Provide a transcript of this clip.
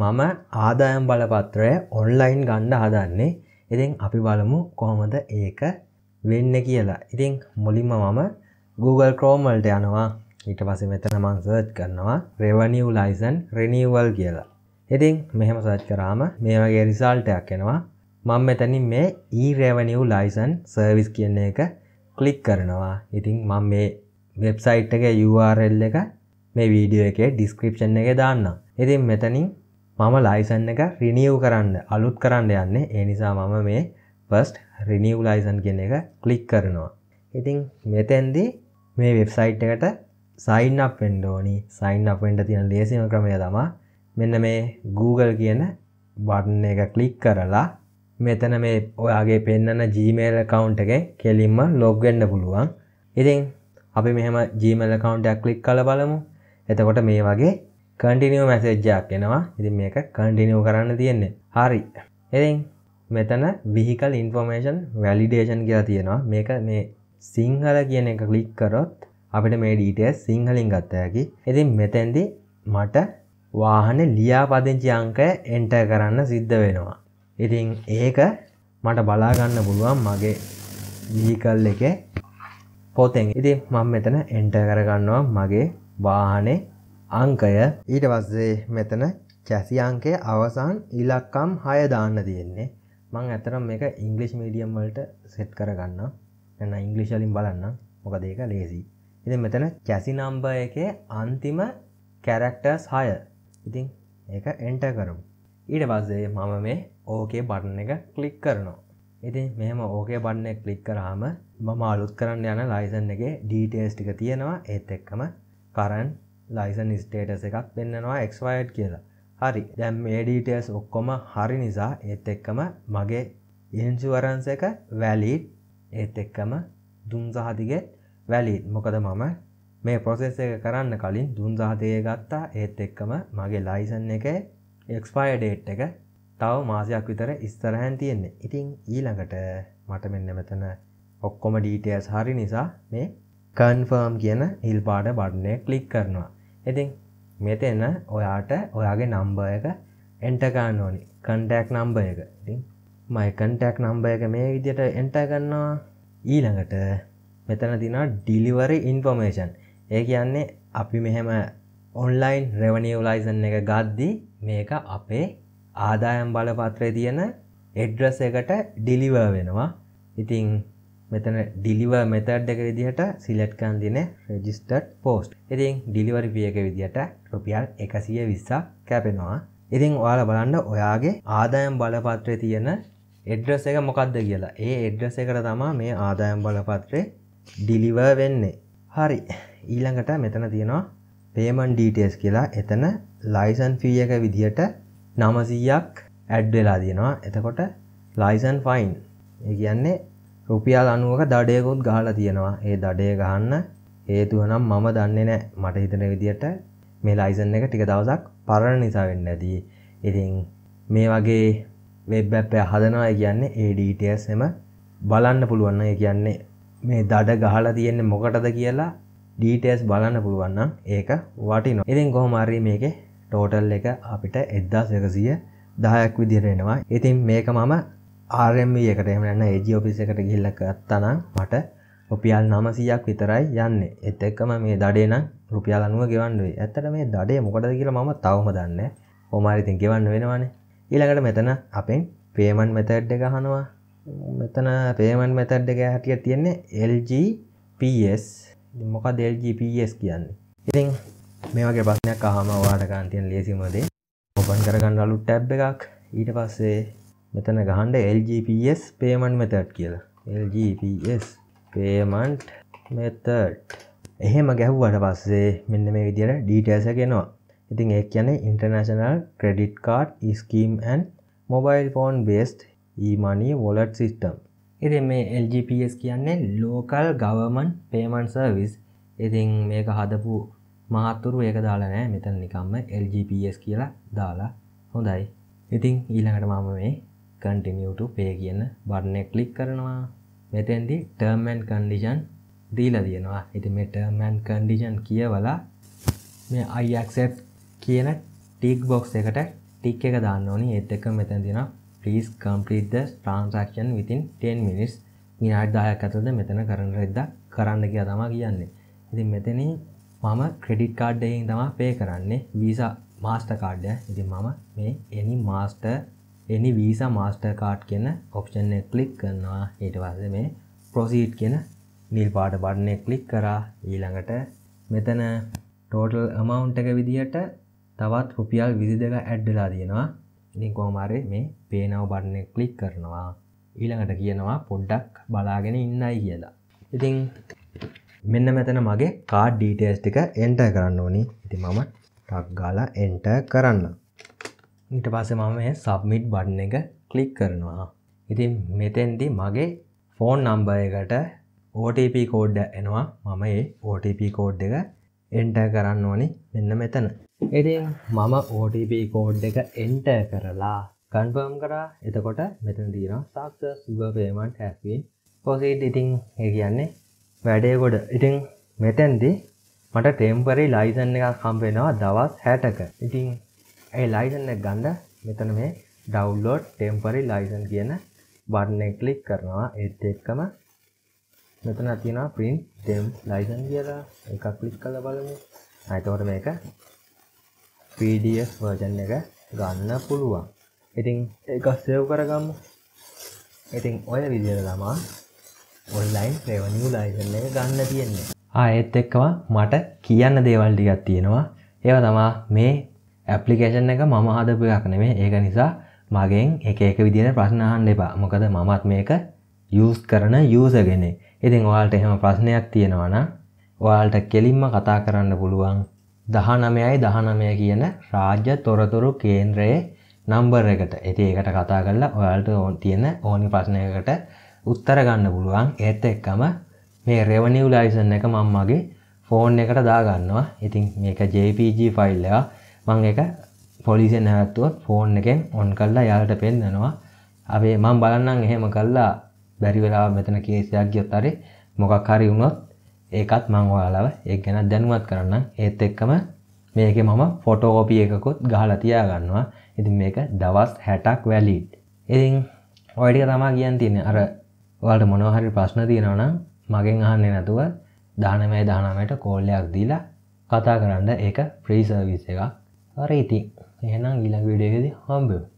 මම ආදායම් බලපත්‍රය ඔන්ලයින් ගණ්ඩ හදන්නේ ඉතින් අපි බලමු කොහොමද ඒක වෙන්න කියලා ඉතිං මුලින්ම මම Google ක්‍රෝමල්ට යනවා ඊට පස මෙතන මංසර්ච් කරනවා රෙවනිියව් ලයිසන් රෙනීවල් කියලා ඉතිං මෙහෙම සච් කරාම මේ වගේ රිසල්ටයක් එෙනවා මං මෙතනින් මේ ඊ රෙවනිියව් ලයිසන් සර්විස් කියන්නේ එක කලික් කරනවා ඉතිං මං මේ වෙබ්සයිට් එක URL එක මේ වීඩියෝ එක ඩිස්ක්‍රපෂන් එක දාන්න ඉතින් මෙතනින් මම ලයිසන් එක රිනියව් කරන්න අලුත් කරන්න යන්නේ ඒ නිසා මම මේ පස්ට රිනිව් ලයිසන් කියන එක කලික් කරනවා ඉතිං මෙතැන්දි මේ වෙබ්සයිට් එකට සයින් අප වෙන්ඩෝනි සයින් අප වෙන්ඩ තියෙන ලේසිම ක්‍රමය තමා මෙන්න මේ Google කියන බටන එක කලික් කරලා මෙතන මේ ඔයාගේ පෙන්න්න ජීමේල් කවුන්් එක කෙලින්ම ලොග්ගෙන්ඩ පුළුවන් ඉතින් අපි මෙහම ජීමල් කවුන්ටක් කලික් කල බලමු එතකොට මේ වගේ කටිනිය මැසේජ්ජයක් එනවා ඉති මේක කටිනියෝ කරන්න තියෙන්නේ හරි එතින් මෙතන විහිකල් ඉන්ෆෝර්මේෂන් වැලිඩේෂන් කියලා තියෙනවා මේක මේ සිංහල කියන එක කලික් කරොත් අපිට මේ ඩීටස් සිංහලින් ගත්තයකි ඉතින් මෙතැන්දි මට වාහන ලියාපදිංචි අංකය එන්ට කරන්න සිද්ධ වෙනවා ඉතින් ඒක මට බලාගන්න පුළුවන් මගේ වීකල් එක පොතෙන් ඉති මං මෙතන එන්ට කරගන්නවා මගේ වාහනේ අංකය ඊට පස්සේ මෙතන චැසි අංකය අවසාන් ඉලක්කම් හය දාන්න තියෙන්නේ මං ඇතරම් මේක ඉංගලිෂ් මීඩියම් වලට සෙට් කරගන්න එන්න ඉංගලිෂලින් බලන්න මොක දේක ලේසි ඉති මෙතන කැසි නම්බ එක අන්තිම කැරක්ටර්ස් හය ඉතින් ඒ එන්ට කරම් ඊට පස්සේ මම මේ ඕකේ බටන එක කලික් කරනවා ඉතින් මෙහම ඕකේ බන්නේ කලික් කරාම මම අලුත් කරන්න යන ලයිසන් එක ඩීටේස්ටික තියෙනවා ඒත් එක්කම කරන් ලයිසන් ස්ටේටස එකක් පෙන්න්නනවා එක්වයිඩ් කියලා හරි දැම් ඒඩටස් ඔක්කොම හරි නිසා ඒත් එක්කම මගේ ඉංචුවරන්ස එක වැලීඩ් ඒත් එක්කම දුම් සහතිගේ වැලීඩ් මොකද මම මේ පොසෙස් එක කරන්න කලින් දුන් සහතය ගත්තා ඒත් එක්කම මගේ ලයිසන් එක එක්ස්පයඩේට් එක තව මාසයක් විතර ඉස්තරහැන් තියෙන්නේ ඉතිං ඊළඟට මට මෙන්න මෙතන ඔක්කොම ඩීටස් හරි නිසා මේ කන්ෆර්ම් කියන ඉල්පාඩ බඩ්නය කලික් කරනවා ඉතින් මෙතෙන්න ඔයාට ඔයාගේ නම්බ එක එන්ටගන්න ඕනි කන්ටක් නම්බ එක ඉතින් මයි කන්ටක් නම්බ එක මේ විදියට එන්ටගන්නවා ඊළඟට මෙතන තිනා ඩිලිවරි ඉන්ෆෝමේෂන් ඒ කියන්නේ අපි මෙහෙම ඔන්ලයින් රෙවනිියව ලයිසන් එක ගද්දි මේක අපේ ආදායම් බලපත්‍රය තියෙන එඩ්‍රස එකට ඩිලිව වෙනවා ඉතිං මෙතන ඩිලිව මෙතඩ් එක විදිහට සිලට් කරන් දෙන රෙජිස්ටර්ඩ් පෝස්ට්. ඉතින් ඩිලිවරි ෆී එක විදිහට රුපියල් 120ක් කැපෙනවා. ඉතින් ඔයාලා බලන්න ඔයාගේ ආදායම් බලපත්‍රයේ තියෙන ඇඩ්‍රස් එක මොකක්ද කියලා. ඒ ඇඩ්‍රස් එකට තමයි මේ ආදායම් බලපත්‍රේ ඩිලිවර් වෙන්නේ. හරි. ඊළඟට මෙතන තියෙනවා payment details කියලා. එතන license fee එක විදිහට 900ක් ඇඩ් වෙලා තියෙනවා. එතකොට license fine. ඒ කියන්නේ රුපියල් අනුවක දඩයකුත් ගහලා තියෙනවා ඒ දඩය ගහන්න හේතුවනම් මම දන්නේ නෑ මට හිතන විදිට මේ ලයිසන් එක ටික දවසක් පරණ නිසා වෙන්න ඇදී ඉතින් මේ වගේ වෙබ්බැප්පය හදනවා කියන්නේ ඒඩටස් එම බලන්න පුළුවන්න කියන්නේ මේ දඩ ගහලා තියෙන්නේ මොකටද කියලා ඩීටස් බලන්න පුළුවන්නම් ඒක වටිනො ඉතින් කොහොමරි මේක ටෝටල් එක අපිට එද්දා සකසිය දහයක් විදිරෙනවා ඉතින් මේක මම ආරම එකට එම න්න ඒජි ඔෆිස එකට ගිල්ලක අත්තනම් මට රුපියල් නමසියක් විතරයි යන්න එත් එක්කම මේ දඩේන රුපියල් අනුව ගෙවන්නුවේ ඇත්තට මේ දඩේ මොකටද කියලා ම තවම දන්න හොමාරිතින් ගෙවන්න වෙනවානේ ඊළඟට මෙතන අපෙන් පේමන් මෙතැඩ්ඩ ගහනවා මෙතන පේමන් මෙතැඩ්ඩ එක හැටිය තියෙන්නේ LGPS මොක දල්GPS කියන්නේ ඉතින් මේ වගේ ප්‍රශ්නයක් අහම වාටකාන්තියෙන් ලේසිමදේ ඔපන් කරගන්න අලු ටැබ් එකක් ඊට පස්සේ මෙතන ගහන්ඩ LGPS පේමන්් මෙතට් කියලා LGPS පේමන්ට් මෙතට් එහෙම ගැහ්වට පස්සේ මෙන්න මේ විදිර ඩීටස කෙනවා ඉතින් ඒ කියන international credit card scheme and mobile phone බේස්ට ඊමනී වොලට් සිිස්ටම් ඉතින් මේ LGPS කියන්නේ ලෝකල් ගවමන් පේමන් සර්විස් ඉතින් මේක හදපු මහත්තුරු ඒක දාලා නෑ මෙතන නිකම්ම LGPS කියලා දාලා හොඳයි ඉතින් ඊළඟට මම මේ කටිනියටු පේ කියන බරණය කලික් කරනවා මෙතැන්දි ටර්මන් කන්ඩිෂන් දීල දයනවා ඉති මේ ටර්මන් කන්ඩිෂන් කියවලා මේ අයික්සප් කියන ටික් බොක්ස් එකට ටික් එක දාන්න ඕනි එත් එක මෙතැතින පලිස් කම්පලිද ට්‍රන්සක්ෂන් විතින් 10 මිනිස් මිනාට දායක් ඇතුලද මෙතන කරන රෙද්ද කරන්න කිය තමා කියන්නේ ඉතින් මෙතන මම ක්‍රෙඩිට් කාඩ්ඩයෙන් තමා පේ කරන්නේ වීසා මාස්ට කාඩ්ඩ ඉති මම මේ any Master any Visa Mastercard කියන ඔප්ෂන් එක ක්ලික් කරනවා ඊට පස්සේ මේ ප්‍රොසීඩ් කියන නිල් පාට බටන එක ක්ලික් කරා ඊළඟට මෙතන ටෝටල් අමවුන්් එක විදිහට තවත් රුපියල් විසි දෙක ඇඩ්ඩලා තියෙනවා ඉතින් කෝමාරය මේ පේනව බටන එක ක්ලික් කරනවා ඊළඟට කියනවා පොඩ්ඩක් බලාගෙන ඉන්නයි කියලා ඉතිං මෙන්න මෙතන මගේ කාඩ් ඩීටේස් ටික එන්ට කරන්න ඕනි ඉති මම ටක් ගාලා එන්ට කරන්න ඊට පස්ස මම සබ්මිට් බඩන එක කලික් කරනවා ඉතින් මෙතෙන්දි මගේ ෆෝන් නම්බ එකට OTP කෝඩ්ඩ එනවා මම ඒ OTP කෝඩ් එක එන්ට කරන්න ඕනි මෙන්න මෙතන ඉතින් මම OTP කෝඩ් එක එන්ට කරලා කන්පර්ම් කරා එතකොට මෙතන දීන සක්ස සුගපේමන්ට හැක්වන් පොසිට් ඉතිං ඒ කියන්නේ වැඩයකොඩ ඉතිං මෙතැන්දි මට ටෙම්පරි ලයිසන් එක කම්පෙනවා දවස් හැටක ඉතිං ඇයි ලයිසන් එක ගන්න මෙතන මේ ඩවුන්ලෝඩ් ටෙම්පරි ලයිසන් කියන බටන් එක ක්ලික් කරනවා ඒත් එක්කම මෙතන තියෙනවා print temp license කියලා එකක් ක්ලික් කරලා බලමු. එතකොට මේක PDF version එක ගන්න පුළුවන්. ඉතින් ඒක සේව් කරගමු. ඉතින් ඔය විදිහට ළමා online revenue license එක ගන්න තියෙන්නේ. ආ ඒත් එක්කම මට කියන්න දේවල් ටිකක් තියෙනවා. ඒවා තමයි මේ ඇපලිකේෂන් එක මම හදපයක් නෙමේ ඒක නිසා මගෙන් එක එක විදින ප්‍රශ්නහන් එපා මොකද මමත් මේක යස් කරන යසගෙන ඉතින් ඔයාල්ට එහෙම ප්‍රශ්නයක් තියෙනවන ඔයාල්ට කෙලින්ම කතා කරන්න පුළුවන් දහනමයයි දහනමය කියන රාජ්‍ය තොරතුරු කේන්ද්‍රයේ නම්බර් එකට ඇති ඒකට කතා කරලා ඔයාල්ට ඕන් තියෙන ඕනි ප්‍රශ්නයකට උත්තර ගන්න පුළුවන් ඒත් එක්කම මේ රෙවනිව් ලයිසන් එක මං මගේ ෆෝන් එකට දාගන්නවා ඉතින් මේක ජPG ෆයිල්ලයා මං එක පොලිසිෙන් නැවත්තුවත් ෆෝන් එකෙන් ඔන් කල්ලා යාලට පෙන්දනවා අපේ මං බලන්නම් එහෙම කල්ලා බැරිවෙලා මෙතන කේසියක් ගියොත්තරේ මොකක් හරි වුණොත් ඒකත් මං ඔයාලව ඒ ගැන දැනුවත් කරන්න ඒත් එක්කම මේක මම ෆොටෝකෝපිය එකකොත් ගහලා තියාගන්නවා ඉතින් මේක දවස් හැටක් වැලිට් ඉතින් ඔයටික තමා කියන් තියන්නේ අර වලට මොනවහරි ප්‍රශ්න තියෙනවනම් මගෙන් අහන්නේ නැතුව දානමය දානමයට කෝල්ලයක් දීලා කතා කරන්න ඒක ප්‍රී සර්විස් එකක් අර ඉතින් එහෙනම් ඊළඟ විඩියකදී හම්බෙමු